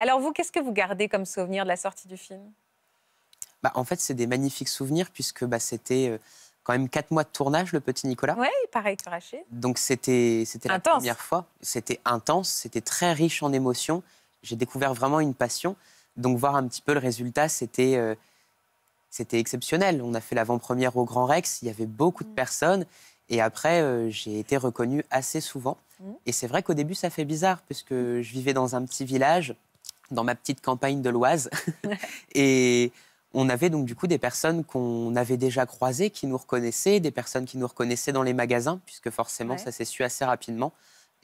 Alors vous, qu'est-ce que vous gardez comme souvenir de la sortie du film bah, En fait, c'est des magnifiques souvenirs puisque bah, c'était euh, quand même quatre mois de tournage, le petit Nicolas. Oui, pareil que Rachid. Donc c'était la première fois. C'était intense, c'était très riche en émotions. J'ai découvert vraiment une passion. Donc voir un petit peu le résultat, c'était euh, c'était exceptionnel. On a fait l'avant-première au Grand Rex, il y avait beaucoup de mm. personnes. Et après, euh, j'ai été reconnue assez souvent. Mm. Et c'est vrai qu'au début, ça fait bizarre, puisque je vivais dans un petit village, dans ma petite campagne de l'Oise. et on avait donc du coup des personnes qu'on avait déjà croisées, qui nous reconnaissaient, des personnes qui nous reconnaissaient dans les magasins, puisque forcément ça s'est su assez rapidement.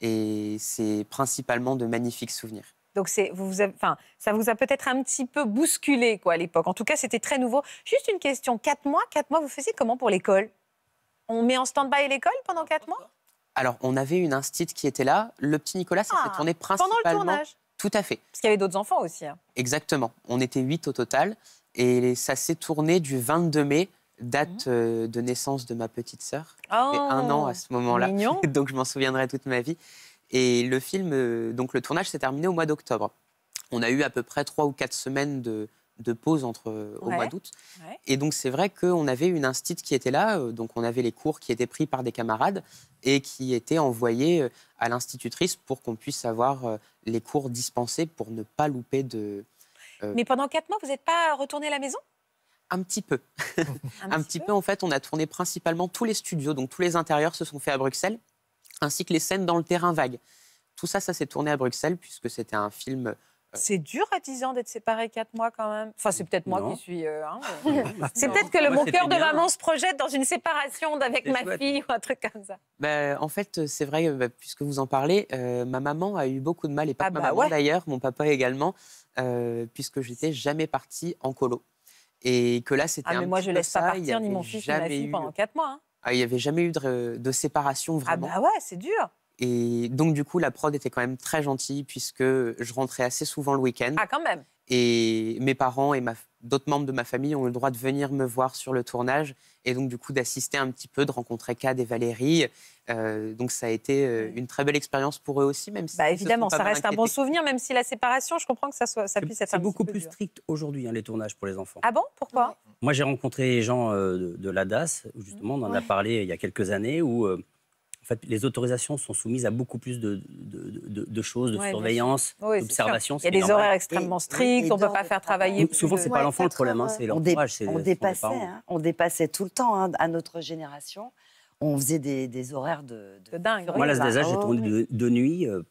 Et c'est principalement de magnifiques souvenirs. Donc vous vous enfin, ça vous a peut-être un petit peu bousculé quoi, à l'époque. En tout cas, c'était très nouveau. Juste une question, 4 mois, 4 mois, vous faisiez comment pour l'école On met en stand-by l'école pendant 4 mois alors, on avait une instite qui était là. Le petit Nicolas s'est fait ah, tourner principalement. Pendant le tournage tout à fait. Parce qu'il y avait d'autres enfants aussi. Hein. Exactement. On était huit au total. Et ça s'est tourné du 22 mai, date mmh. euh, de naissance de ma petite sœur. Oh, un an oh, à ce moment-là. donc je m'en souviendrai toute ma vie. Et le film, euh, donc le tournage s'est terminé au mois d'octobre. On a eu à peu près trois ou quatre semaines de, de pause entre au mois d'août. Et donc c'est vrai qu'on avait une instite qui était là, euh, donc on avait les cours qui étaient pris par des camarades et qui étaient envoyés euh, à l'institutrice pour qu'on puisse avoir euh, les cours dispensés pour ne pas louper de. Mais pendant quatre mois, vous n'êtes pas retourné à la maison un petit peu. un, petit, peu. peu, en fait, on a tourné principalement tous les studios, donc tous les intérieurs se sont faits à Bruxelles, ainsi que les scènes dans le terrain vague. Tout ça, ça s'est tourné à Bruxelles, puisque c'était un film euh. C'est dur à 10 ans d'être séparé 4 mois quand même. Enfin, c'est peut-être moi qui suis. Euh, hein, c'est peut-être que ah, le, bon mon cœur de maman se projette dans une séparation avec ma fille ou un truc comme ça. Bah, en fait, euh, c'est vrai, bah, puisque vous en parlez, ma maman a eu beaucoup de mal, et pas ah bah maman d'ailleurs, mon papa également, puisque j'étais jamais partie en colo. Et que là, c'était. Ah, mais moi, je laisse pas partir ni mon fils ni ma fille pendant 4 mois. Hein. Ah, il n'y avait jamais eu de, de séparation vraiment. Ah, bah ouais, c'est dur. Et donc, du coup, la prod était quand même très gentille puisque je rentrais assez souvent le week-end. Ah, quand même Et mes parents et ma... d'autres membres de ma famille ont eu le droit de venir me voir sur le tournage et donc, du coup, d'assister un petit peu, de rencontrer Cad et Valérie. Euh, donc, ça a été euh, une très belle expérience pour eux aussi, même si. Bah, évidemment, ça reste un bon souvenir, même si la séparation, je comprends que ça, soit, ça puisse être un beaucoup petit peu plus strict aujourd'hui, hein, les tournages pour les enfants. Ah bon Pourquoi Moi, j'ai rencontré les gens euh, de, de, la DAS, justement, on en a parlé il y a quelques années, où en fait, les autorisations sont soumises à beaucoup plus de, choses, de surveillance, d'observation. Il y a des horaires extrêmement stricts, on ne peut pas faire travailler. souvent, c'est pas l'enfant le problème, hein, c'est l'entourage. On, dépassait, hein, on dépassait tout le temps hein, à notre génération. On faisait des, horaires de, dingue. Moi, des âges, j'ai tourné ah, de, nuit. Euh,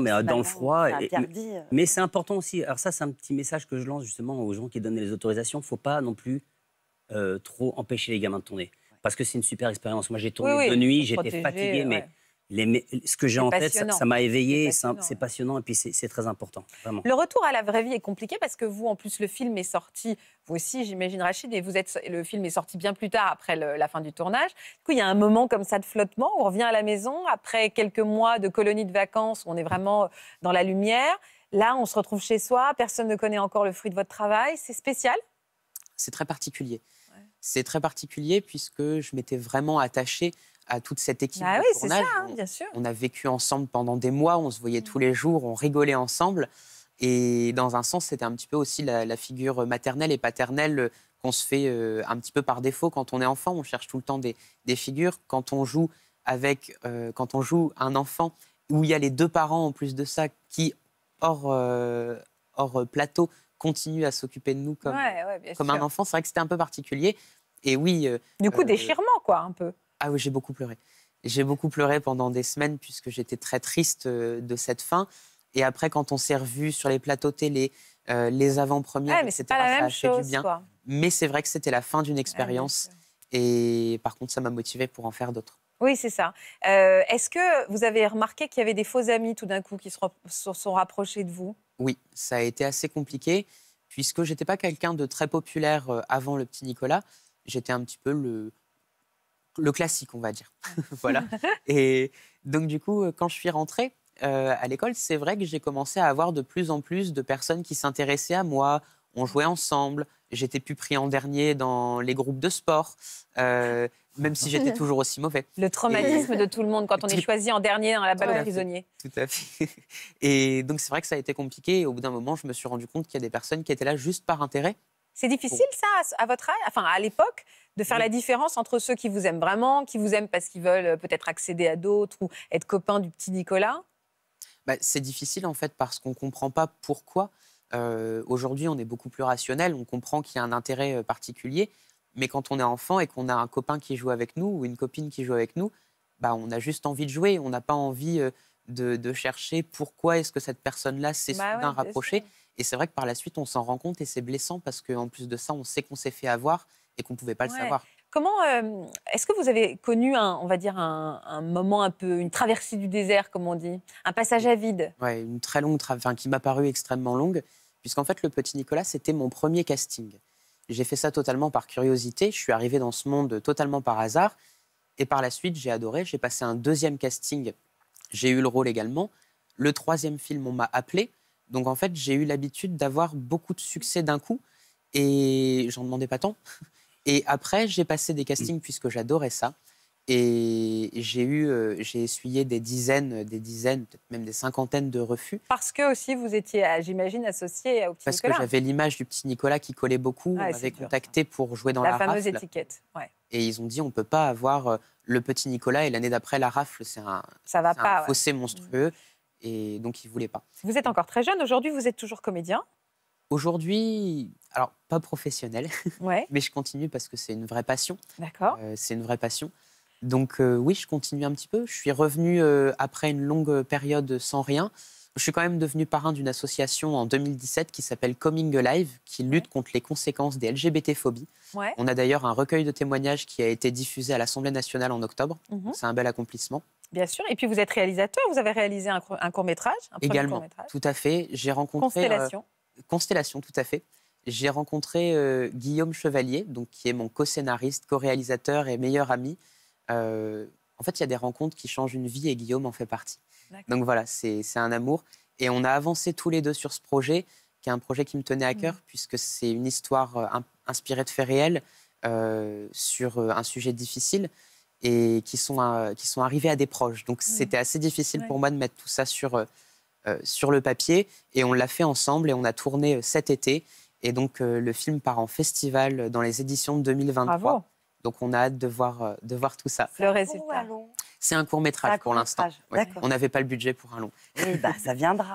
mais euh, dans le froid. Euh. mais, c'est important aussi. Alors ça, c'est un petit message que je lance justement aux gens qui donnent les autorisations. Il ne faut pas non plus trop empêcher les gamins de tourner parce que c'est une super expérience. Moi, j'ai tourné de nuit, j'étais fatigué, mais ce que j'ai en tête, ça m'a éveillé, c'est passionnant. et puis c'est très important. Le retour à la vraie vie est compliqué parce que vous, en plus, le film est sorti, vous aussi, j'imagine, Rachid, et vous êtes, le film est sorti bien plus tard après la fin du tournage. Du coup, il y a un moment comme ça de flottement, on revient à la maison après quelques mois de colonie de vacances, on est vraiment dans la lumière. Là, on se retrouve chez soi, personne ne connaît encore le fruit de votre travail, c'est spécial C'est très particulier c'est très particulier puisque je m'étais vraiment attachée à toute cette équipe ah oui, c'est Ça, hein, bien sûr. On, a vécu ensemble pendant des mois, on se voyait tous mmh. les jours, on rigolait ensemble. Et dans un sens, c'était un petit peu aussi la, figure maternelle et paternelle qu'on se fait euh, un petit peu par défaut quand on est enfant. On cherche tout le temps des, figures. Quand on joue avec, euh, quand on joue un enfant où il y a les deux parents en plus de ça qui hors, euh, hors plateau continue à s'occuper de nous comme, un enfant. C'est vrai que c'était un peu particulier. Et oui. Euh, du coup, euh, déchirement, quoi, un peu. Ah oui, j'ai beaucoup pleuré. J'ai beaucoup pleuré pendant des semaines puisque j'étais très triste euh, de cette fin. Et après, quand on s'est revus sur les plateaux télé, les avant-premières, c'était etc., ça a fait du bien. Mais c'est vrai que c'était la fin d'une expérience. et par contre, ça m'a motivé pour en faire d'autres. Oui, c'est ça. Euh, est-ce que vous avez remarqué qu'il y avait des faux amis tout d'un coup qui se, sont rapprochés de vous Oui, ça a été assez compliqué puisque j'étais pas quelqu'un de très populaire euh, avant le petit Nicolas. J'étais un petit peu le, classique, on va dire. voilà. Et donc, du coup, quand je suis rentrée euh, à l'école, c'est vrai que j'ai commencé à avoir de plus en plus de personnes qui s'intéressaient à moi, on jouait ensemble. J'étais plus pris en dernier dans les groupes de sport, euh, même si j'étais toujours aussi mauvais. Le traumatisme de tout le monde quand on est choisi en dernier dans la balle aux prisonnier. Tout à fait. Et donc c'est vrai que ça a été compliqué. Et au bout d'un moment, je me suis rendu compte qu'il y a des personnes qui étaient là juste par intérêt. C'est difficile ça à votre âge, enfin à l'époque, de faire la différence entre ceux qui vous aiment vraiment, qui vous aiment parce qu'ils veulent euh, peut-être accéder à d'autres ou être copains du petit Nicolas. Bah, c'est difficile en fait parce qu'on ne comprend pas pourquoi. Euh, aujourd'hui, on est beaucoup plus rationnel, on comprend qu'il y a un intérêt euh, particulier, mais quand on est enfant et qu'on a un copain qui joue avec nous ou une copine qui joue avec nous, bah, on a juste envie de jouer, on n'a pas envie euh, de, chercher pourquoi est-ce que cette personne-là s'est bah soudain rapprochée. Et c'est vrai que par la suite, on s'en rend compte et c'est blessant parce qu'en plus de ça, on sait qu'on s'est fait avoir et qu'on ne pouvait pas le savoir. Comment est-ce que vous avez connu un, on va dire un, un, moment un peu une traversée du désert comme on dit, un passage à vide Oui, une très longue traversée enfin, qui m'a paru extrêmement longue puisqu'en fait, Le Petit Nicolas, c'était mon premier casting. J'ai fait ça totalement par curiosité. Je suis arrivé dans ce monde totalement par hasard. Et par la suite, j'ai adoré. J'ai passé un deuxième casting. J'ai eu le rôle également. Le troisième film, on m'a appelé. Donc en fait, j'ai eu l'habitude d'avoir beaucoup de succès d'un coup. Et j'en demandais pas tant. Et après, j'ai passé des castings puisque j'adorais ça. Et j'ai eu, euh, j'ai essuyé des dizaines, des dizaines, peut-être même des cinquantaines de refus. Parce que aussi vous étiez, euh, j'imagine, associé au petit Parce que j'avais l'image du petit Nicolas qui collait beaucoup. on m'avait contacté pour jouer dans la, rafle. la fameuse étiquette. Ouais. Et ils ont dit on ne peut pas avoir euh, le petit Nicolas et l'année d'après la rafle, c'est un, ça va fossé mm. monstrueux. Et donc ils voulaient pas. Vous êtes encore très jeune. Aujourd'hui, vous êtes toujours comédien. Aujourd'hui, alors pas professionnel, ouais. mais je continue parce que c'est une vraie passion. D'accord. c'est une vraie passion. Donc euh, oui, je continue un petit peu. Je suis revenu euh, après une longue période sans rien. Je suis quand même devenu parrain d'une association en 2017 qui s'appelle Coming Alive, qui lutte contre les conséquences des LGBT-phobies. On a d'ailleurs un recueil de témoignages qui a été diffusé à l'Assemblée nationale en octobre. Mhm. C'est un bel accomplissement. Bien sûr. Et puis vous êtes réalisateur, vous avez réalisé un, court-métrage. Également, court -métrage. tout à fait. J'ai rencontré... Euh, Constellation. Constellation, tout à fait. J'ai rencontré Guillaume Chevalier, donc, qui est mon co-scénariste, co-réalisateur et meilleur ami, euh, en fait, il y a des rencontres qui changent une vie et Guillaume en fait partie. Donc voilà, c'est un amour. Et on a avancé tous les deux sur ce projet, qui est un projet qui me tenait à cœur, puisque c'est une histoire euh, inspirée de faits réels euh, sur un sujet difficile et qui sont, qui sont arrivés à des proches. Donc c'était assez difficile pour moi de mettre tout ça sur, sur le papier. Et on l'a fait ensemble et on a tourné cet été. Et donc le film part en festival dans les éditions de 2023. Bravo. Donc on a hâte de voir, euh, tout ça. Le résultat. C'est un court métrage pour l'instant. On n'avait pas le budget pour un long. Oui, eh bah, ça viendra.